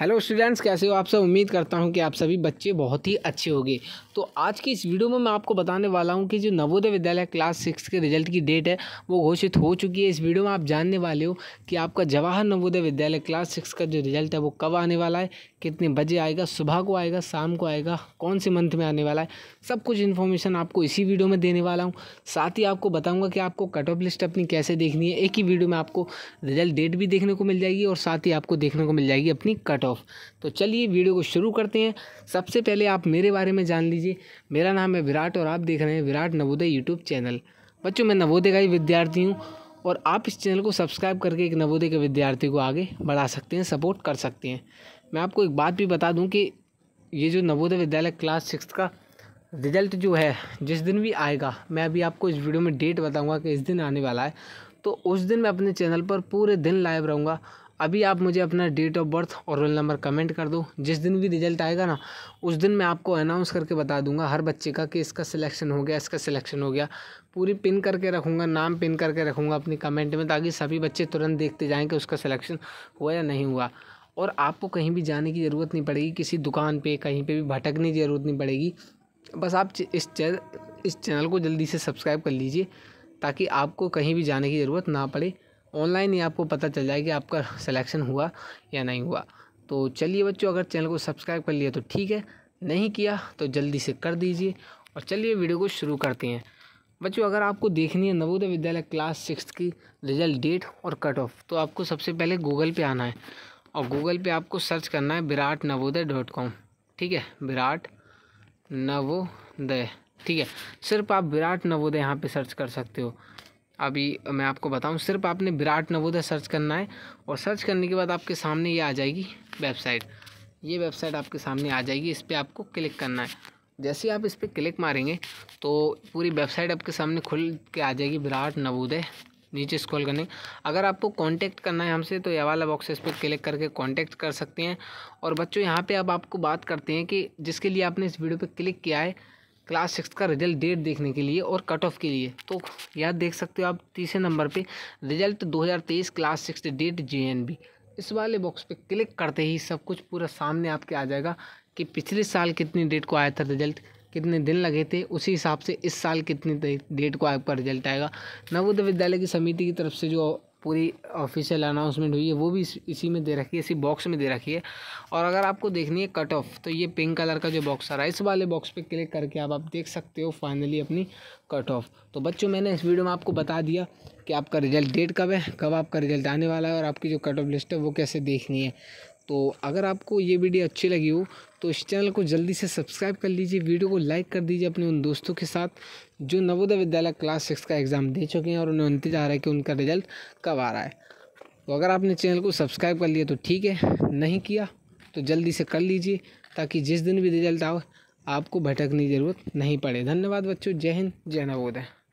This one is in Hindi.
हेलो स्टूडेंट्स कैसे हो आप सब उम्मीद करता हूं कि आप सभी बच्चे बहुत ही अच्छे होंगे तो आज की इस वीडियो में मैं आपको बताने वाला हूं कि जो नवोदय विद्यालय क्लास सिक्स के रिजल्ट की डेट है वो घोषित हो चुकी है इस वीडियो में आप जानने वाले हो कि आपका जवाहर नवोदय विद्यालय क्लास सिक्स का जो रिजल्ट है वो कब आने वाला है कितने बजे आएगा सुबह को आएगा शाम को आएगा कौन से मंथ में आने वाला है सब कुछ इन्फॉर्मेशन आपको इसी वीडियो में देने वाला हूँ साथ ही आपको बताऊँगा कि आपको कट ऑफ लिस्ट अपनी कैसे देखनी है एक ही वीडियो में आपको रिजल्ट डेट भी देखने को मिल जाएगी और साथ ही आपको देखने को मिल जाएगी अपनी कट कट ऑफ तो चलिए वीडियो को शुरू करते हैं सबसे पहले आप मेरे बारे में जान लीजिए मेरा नाम है विराट और आप देख रहे हैं विराट नवोदय यूट्यूब चैनल बच्चों मैं नवोदय का ही विद्यार्थी हूँ और आप इस चैनल को सब्सक्राइब करके एक नवोदय के विद्यार्थी को आगे बढ़ा सकते हैं सपोर्ट कर सकते हैं मैं आपको एक बात भी बता दूँ कि ये जो नवोदय विद्यालय क्लास सिक्स का रिजल्ट जो है जिस दिन भी आएगा मैं अभी आपको इस वीडियो में डेट बताऊंगा कि इस दिन आने वाला है तो उस दिन मैं अपने चैनल पर पूरे दिन लाइव रहूँगा अभी आप मुझे अपना डेट ऑफ बर्थ और रोल नंबर कमेंट कर दो जिस दिन भी रिजल्ट आएगा ना उस दिन मैं आपको अनाउंस करके बता दूंगा हर बच्चे का कि इसका सिलेक्शन हो गया इसका सिलेक्शन हो गया पूरी पिन करके रखूँगा नाम पिन करके रखूँगा अपनी कमेंट में ताकि सभी बच्चे तुरंत देखते जाएँ कि उसका सिलेक्शन हुआ या नहीं हुआ और आपको कहीं भी जाने की ज़रूरत नहीं पड़ेगी किसी दुकान पर कहीं पर भी भटकने की ज़रूरत नहीं पड़ेगी बस आप इस इस चैनल को जल्दी से सब्सक्राइब कर लीजिए ताकि आपको कहीं भी जाने की ज़रूरत ना पड़े ऑनलाइन ही आपको पता चल जाएगा कि आपका सिलेक्शन हुआ या नहीं हुआ तो चलिए बच्चों अगर चैनल को सब्सक्राइब कर लिया तो ठीक है नहीं किया तो जल्दी से कर दीजिए और चलिए वीडियो को शुरू करते हैं बच्चों अगर आपको देखनी है नवोदय विद्यालय क्लास सिक्स की रिजल्ट डेट और कट ऑफ तो आपको सबसे पहले गूगल पे आना है और गूगल पे आपको सर्च करना है विराट नवोदय डॉट कॉम ठीक है विराट नवोदय ठीक है सिर्फ आप विराट नवोदय यहाँ पे सर्च कर सकते हो अभी मैं आपको बताऊं सिर्फ आपने विराट नवोदय सर्च करना है और सर्च करने के बाद आपके सामने ये आ जाएगी वेबसाइट ये वेबसाइट आपके सामने आ जाएगी इस पर आपको क्लिक करना है जैसे आप इस पर क्लिक मारेंगे तो पूरी वेबसाइट आपके सामने खुल के आ जाएगी विराट नवोदय नीचे स्क्रॉल करने अगर आपको कांटेक्ट करना है हमसे तो यह वाला बॉक्स इस पर क्लिक करके कांटेक्ट कर सकते हैं और बच्चों यहाँ पे अब आप आपको बात करते हैं कि जिसके लिए आपने इस वीडियो पे क्लिक किया है क्लास सिक्स का रिजल्ट डेट देखने के लिए और कट ऑफ के लिए तो याद देख सकते हो आप तीसरे नंबर पे result 2023 class six date JNV इस वाले बॉक्स पे क्लिक करते ही सब कुछ पूरा सामने आपके आ जाएगा कि पिछले साल कितनी डेट को आया था रिजल्ट कितने दिन लगे थे उसी हिसाब से इस साल कितनी डेट को आपका रिजल्ट आएगा नवोदय विद्यालय की समिति की तरफ से जो पूरी ऑफिशियल अनाउंसमेंट हुई है वो भी इसी में दे रखी है इसी बॉक्स में दे रखी है और अगर आपको देखनी है कट ऑफ तो ये पिंक कलर का जो बॉक्स आ रहा है इस वाले बॉक्स पे क्लिक करके आप आप देख सकते हो फाइनली अपनी कट ऑफ तो बच्चों मैंने इस वीडियो में आपको बता दिया कि आपका रिजल्ट डेट कब है कब आपका रिजल्ट आने वाला है और आपकी जो कट ऑफ लिस्ट है वो कैसे देखनी है तो अगर आपको ये वीडियो अच्छी लगी हो तो इस चैनल को जल्दी से सब्सक्राइब कर लीजिए वीडियो को लाइक कर दीजिए अपने उन दोस्तों के साथ जो नवोदय विद्यालय क्लास सिक्स का एग्ज़ाम दे चुके हैं और उन्हें इंतजार है कि उनका रिजल्ट कब आ रहा है तो अगर आपने चैनल को सब्सक्राइब कर लिया तो ठीक है नहीं किया तो जल्दी से कर लीजिए ताकि जिस दिन भी रिजल्ट आओ आपको भटकने की ज़रूरत नहीं पड़े धन्यवाद बच्चों जय हिंद जय नवोदय